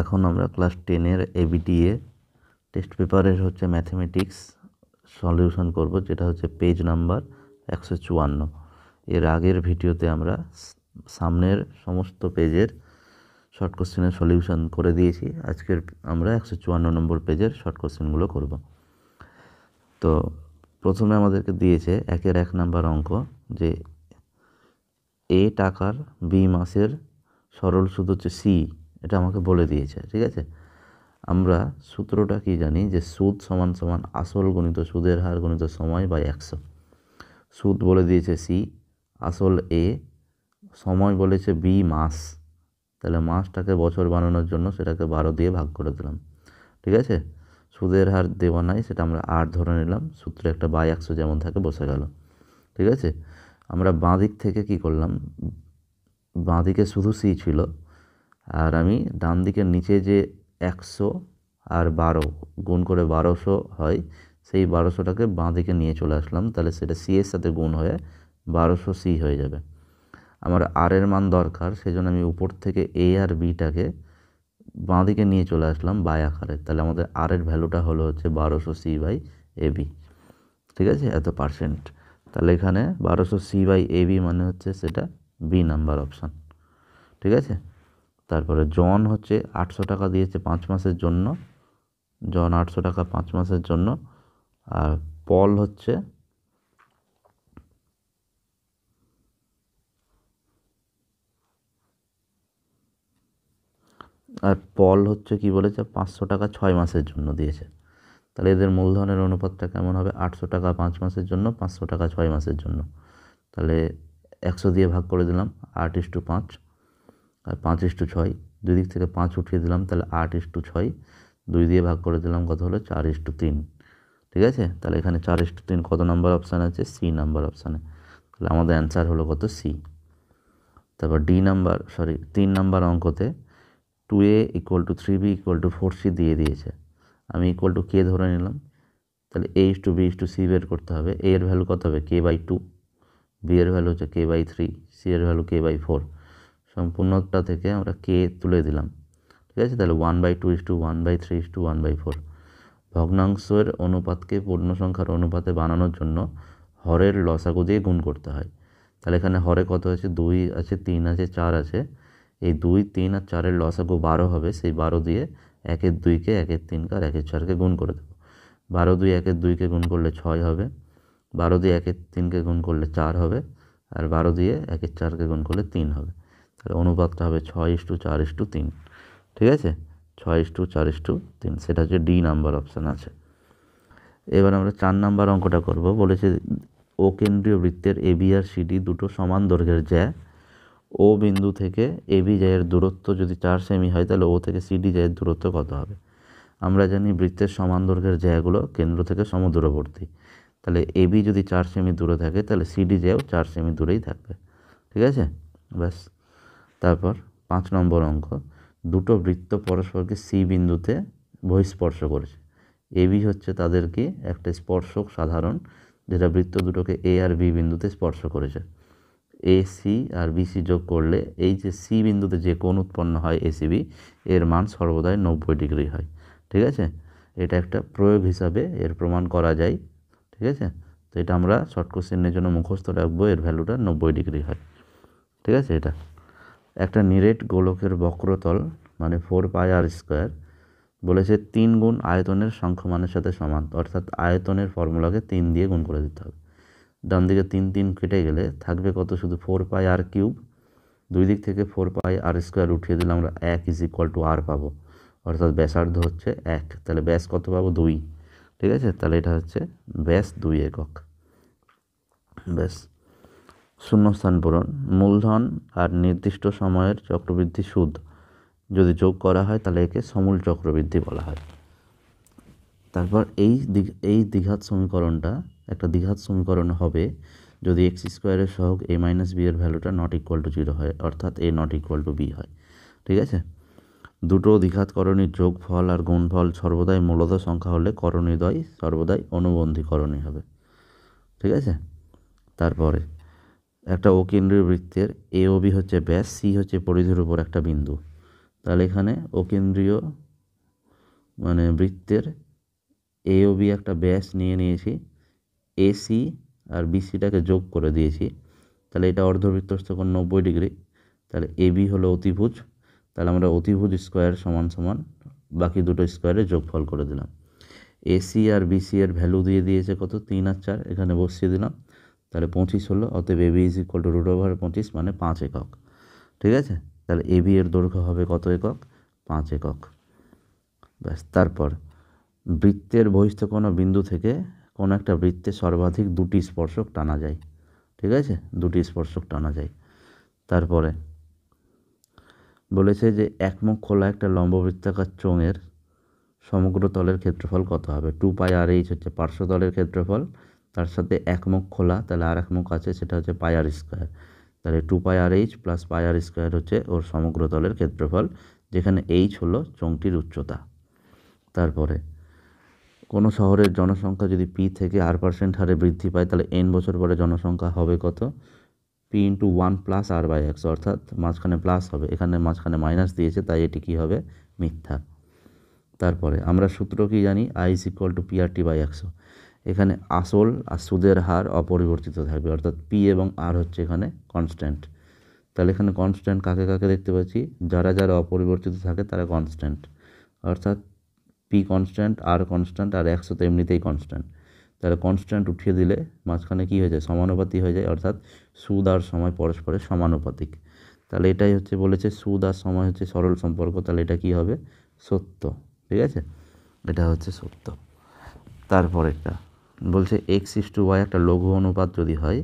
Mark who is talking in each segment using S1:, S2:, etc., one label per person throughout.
S1: এখন আমরা ক্লাস টেনের এবিটিএ টেস্ট পেপারের হচ্ছে ম্যাথমেটিক্স সলিউশন করব যেটা হচ্ছে পেজ নাম্বার একশো চুয়ান্ন এর আগের ভিডিওতে আমরা সামনের সমস্ত পেজের শর্ট কোশ্চেনের সলিউশন করে দিয়েছি আজকের আমরা একশো চুয়ান্ন নম্বর পেজের শর্ট কোশ্চেনগুলো করব তো প্রথমে আমাদেরকে দিয়েছে একের এক নাম্বার অঙ্ক যে এ টাকার বি মাসের সরল সুদ হচ্ছে সি এটা আমাকে বলে দিয়েছে ঠিক আছে আমরা সূত্রটা কি জানি যে সুদ সমান সমান আসল গণিত সুদের হার গণিত সময় বা একশো সুদ বলে দিয়েছে সি আসল এ সময় বলেছে বি মাস তাহলে মাসটাকে বছর বানানোর জন্য সেটাকে বারো দিয়ে ভাগ করে দিলাম ঠিক আছে সুদের হার দেওয়া নাই সেটা আমরা আট ধরে নিলাম সূত্রে একটা বাই একশো যেমন থাকে বসে গেল ঠিক আছে আমরা বাঁদিক থেকে কি করলাম বাঁদিকে শুধু সি ছিল আর আমি ডান দিকের নিচে যে একশো আর বারো গুণ করে বারোশো হয় সেই বারোশোটাকে বাঁ দিকে নিয়ে চলে আসলাম তাহলে সেটা সি এর সাথে গুণ হয়ে বারোশো সি হয়ে যাবে আমার আর এর মান দরকার সেজন্য আমি উপর থেকে এ আর বিটাকে বাঁ দিকে নিয়ে চলে আসলাম বাই আকারে তাহলে আমাদের আর এর ভ্যালুটা হলো হচ্ছে বারোশো সি বাই এ বি ঠিক আছে এত পার্সেন্ট তাহলে এখানে বারোশো সি বাই এ বি মানে হচ্ছে সেটা বি নাম্বার অপশান ঠিক আছে তারপরে জন হচ্ছে আটশো টাকা দিয়েছে পাঁচ মাসের জন্য জন আটশো টাকা পাঁচ মাসের জন্য আর পল হচ্ছে আর পল হচ্ছে কি বলেছে পাঁচশো টাকা ছয় মাসের জন্য দিয়েছে তাহলে এদের মূলধনের অনুপাতটা কেমন হবে আটশো টাকা পাঁচ মাসের জন্য পাঁচশো টাকা ছয় মাসের জন্য তাহলে একশো দিয়ে ভাগ করে দিলাম আট ইস টু পাঁচ আর পাঁচ ইস্টু ছয় দুই দিক থেকে পাঁচ উঠিয়ে দিলাম তাহলে আট ইস্টু ছয় দুই দিয়ে ভাগ করে দিলাম কত হলো চার ইস্টু তিন ঠিক আছে তাহলে এখানে চার ইস্টু তিন কত নাম্বার অপশান আছে সি নাম্বার অপশানে তাহলে আমাদের অ্যান্সার হলো কত সি তারপর ডি নাম্বার সরি তিন নাম্বার অঙ্কতে two A equal to three B equal to four C দিয়ে দিয়েছে আমি ইকুয়াল টু কে ধরে নিলাম তাহলে A is to B is to C বের করতে হবে এ এর ভ্যালু কত হবে কে বাই টু বি এর ভ্যালু হচ্ছে কে বাই থ্রি সি এর ভ্যালু কে বাই ফোর সম্পূর্ণটা থেকে আমরা কে তুলে দিলাম ঠিক আছে তাহলে one by two is to one by three is to one by four ভগ্নাংশের অনুপাতকে পূর্ণ সংখ্যার অনুপাতে বানানোর জন্য হরের লসাগু দিয়ে গুণ করতে হয় তাহলে এখানে হরে কত আছে দুই আছে তিন আছে চার আছে এই দুই তিন আর চারের লসাগু বারো হবে সেই বারো দিয়ে একের দুইকে একের তিনকে আর একের চারকে গুণ করে দেবো বারো দুই একের দুইকে গুণ করলে ছয় হবে বারো দিয়ে একের তিনকে গুণ করলে চার হবে আর বারো দিয়ে একের চারকে গুণ করলে তিন হবে তাহলে অনুপাতটা হবে ছয় ইস্টু টু চার ইস টু তিন ঠিক আছে ছয় ইস্টু টু চার ইস টু তিন সেটা হচ্ছে ডি নাম্বার অপশান আছে এবার আমরা চার নাম্বার অঙ্কটা করব বলেছে ও কেন্দ্রীয় বৃত্তের এ বি আর সিডি দুটো সমান দৈর্ঘ্যের জ্যা ও বিন্দু থেকে এ বি জায়ের দূরত্ব যদি চার সেমি হয় তাহলে ও থেকে সিডি জায়ের দূরত্ব কত হবে আমরা জানি বৃত্তের সমান দৈর্ঘ্যের জ্যাগুলো কেন্দ্র থেকে সমদূরবর্তী তাহলে এ বি যদি চার সেমি দূরে থাকে তাহলে সিডি জায়ও চার সেমি দূরেই থাকবে ঠিক আছে ব্যাস তারপর পাঁচ নম্বর অঙ্ক দুটো বৃত্ত পরস্পরকে সি বিন্দুতে বহিঃস্পর্শ করেছে এবি হচ্ছে তাদেরকে একটা স্পর্শক সাধারণ যেটা বৃত্ত দুটোকে এ আর বি বিন্দুতে স্পর্শ করেছে এ সি আর বি সি যোগ করলে এই যে সি বিন্দুতে যে কোণ উৎপন্ন হয় এসিবি এর মান সর্বদাই নব্বই ডিগ্রি হয় ঠিক আছে এটা একটা প্রয়োগ হিসাবে এর প্রমাণ করা যায় ঠিক আছে তো এটা আমরা শর্ট কোশ্চেনের জন্য মুখস্থ রাখবো এর ভ্যালুটা নব্বই ডিগ্রি হয় ঠিক আছে এটা একটা নিরেট গোলকের বক্রতল মানে ফোর পাই আর স্কোয়ার বলেছে তিন গুণ আয়তনের সংখ্যমানের সাথে সমান অর্থাৎ আয়তনের ফর্মুলাকে তিন দিয়ে গুণ করে দিতে হবে ডান দিকে তিন তিন কেটে গেলে থাকবে কত শুধু ফোর পাই আর কিউব দুই দিক থেকে ফোর পাই আর স্কোয়ার উঠিয়ে দিলে আমরা এক ইজ ইকুয়াল টু আর পাবো অর্থাৎ ব্যাসার্ধ হচ্ছে এক তাহলে ব্যাস কত পাবো দুই ঠিক আছে তাহলে এটা হচ্ছে ব্যাস দুই একক ব্যাস শূন্যস্থান পূরণ মূলধন আর নির্দিষ্ট সময়ের চক্রবৃদ্ধি সুদ যদি যোগ করা হয় তাহলে একে সমূল চক্রবৃদ্ধি বলা হয় তারপর এই এই দ্বিঘাত সমীকরণটা একটা দ্বিঘাত সমীকরণ হবে যদি এক্স স্কোয়ারের সহগ এ মাইনাস বি এর ভ্যালুটা নট ইকুয়াল টু জিরো হয় অর্থাৎ A not equal to B হয় ঠিক আছে দুটো যোগ ফল আর গুণফল সর্বদাই মূলত সংখ্যা হলে করণীদ্বয় সর্বদাই অনুবন্ধীকরণী হবে ঠিক আছে তারপরে একটা অকেন্দ্রীয় বৃত্তের এ ও বি হচ্ছে ব্যাস সি হচ্ছে পরিধির উপর একটা বিন্দু তাহলে এখানে অকেন্দ্রীয় মানে বৃত্তের এ ও বি একটা ব্যাস নিয়ে নিয়েছি এসি আর বিসিটাকে যোগ করে দিয়েছি তাহলে এটা অর্ধবৃত্তস্থকোণ নব্বই ডিগ্রি তাহলে এবি হলো অতিভুজ তাহলে আমরা অতিভুজ স্কোয়ার সমান সমান বাকি দুটো স্কোয়ারে যোগফল করে দিলাম এসি আর বিসি এর ভ্যালু দিয়ে দিয়েছে কত তিন আর চার এখানে বসিয়ে দিলাম তাহলে পঁচিশ হলো অতএব AB is equal to root over পঁচিশ মানে পাঁচ একক ঠিক আছে তাহলে এবি এর দৈর্ঘ্য হবে কত একক পাঁচ একক ব্যাস তারপর বৃত্তের বহিষ্ঠ কোনো বিন্দু থেকে কোনো একটা বৃত্তে সর্বাধিক দুটি স্পর্শক টানা যায় ঠিক আছে দুটি স্পর্শক টানা যায় তারপরে বলেছে যে একমুখ খোলা একটা লম্ববৃত্তাকার চোঙের সমগ্র তলের ক্ষেত্রফল কত হবে টু পাই আর এইচ হচ্ছে পার্শ্বতলের ক্ষেত্রফল তার সাথে এক মুখ খোলা তাহলে আর এক মুখ আছে সেটা হচ্ছে পায়ার স্কোয়ার তাহলে two pi R H plus pi r square হচ্ছে ওর সমগ্র তলের ক্ষেত্রফল যেখানে এইচ হলো চংটির উচ্চতা তারপরে কোনো শহরের জনসংখ্যা যদি পি থেকে আর পার্সেন্ট হারে বৃদ্ধি পায় তাহলে এন বছর পরে জনসংখ্যা হবে কত P into one plus R by X অর্থাৎ মাঝখানে প্লাস হবে এখানে মাঝখানে মাইনাস দিয়েছে তাই এটি কী হবে মিথ্যা তারপরে আমরা সূত্র কি জানি I is equal to P R T by একশো এখানে আসল আর সুদের হার অপরিবর্তিত থাকবে অর্থাৎ পি এবং আর হচ্ছে এখানে কনস্ট্যান্ট তাহলে এখানে কনস্ট্যান্ট কাকে কাকে দেখতে পাচ্ছি যারা যারা অপরিবর্তিত থাকে তারা কনস্ট্যান্ট অর্থাৎ পি কনস্ট্যান্ট আর কনস্ট্যান্ট আর একশো তো এমনিতেই কনস্ট্যান্ট তাহলে কনস্ট্যান্ট উঠিয়ে দিলে মাঝখানে কী হয়ে যায় সমানুপাতি হয়ে যায় অর্থাৎ সুদ আর সময় পরস্পরের সমানুপাতিক তাহলে এটাই হচ্ছে বলেছে সুদ আর সময় হচ্ছে সরল সম্পর্ক তাহলে এটা কী হবে সত্য ঠিক আছে এটা হচ্ছে সত্য তারপরেরটা বলছে এক্স ইস টু ওয়াই একটা লঘু অনুপাত যদি হয়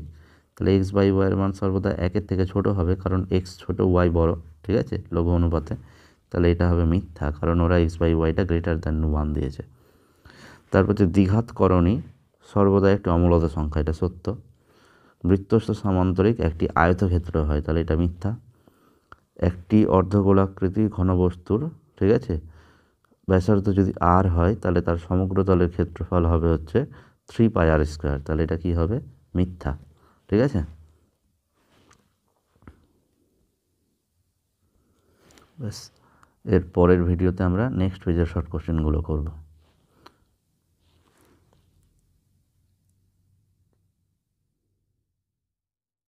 S1: তাহলে এক্স বাই ওয়াইয়ের মান সর্বদা একের থেকে ছোট হবে কারণ এক্স ছোট ওয়াই বড় ঠিক আছে লঘু অনুপাতে তাহলে এটা হবে মিথ্যা কারণ ওরা এক্স বাই ওয়াইটা গ্রেটার দ্যান ওয়ান দিয়েছে তারপর যে দ্বিঘাত করণী সর্বদা একটি অমূলত সংখ্যা এটা সত্য বৃত্তস্থ সামান্তরিক একটি আয়তক্ষেত্র হয় তাহলে এটা মিথ্যা একটি অর্ধগোলাকৃতি ঘনবস্তুর ঠিক আছে ব্যাসার্ধ যদি আর হয় তাহলে তার সমগ্র তলের ক্ষেত্রফল হবে হচ্ছে থ্রি পাই আর স্কোয়ার তাহলে এটা কি হবে মিথ্যা ঠিক আছে ব্যাস এর পরের ভিডিওতে আমরা নেক্সট পেজের শর্ট কোশ্চেনগুলো করবো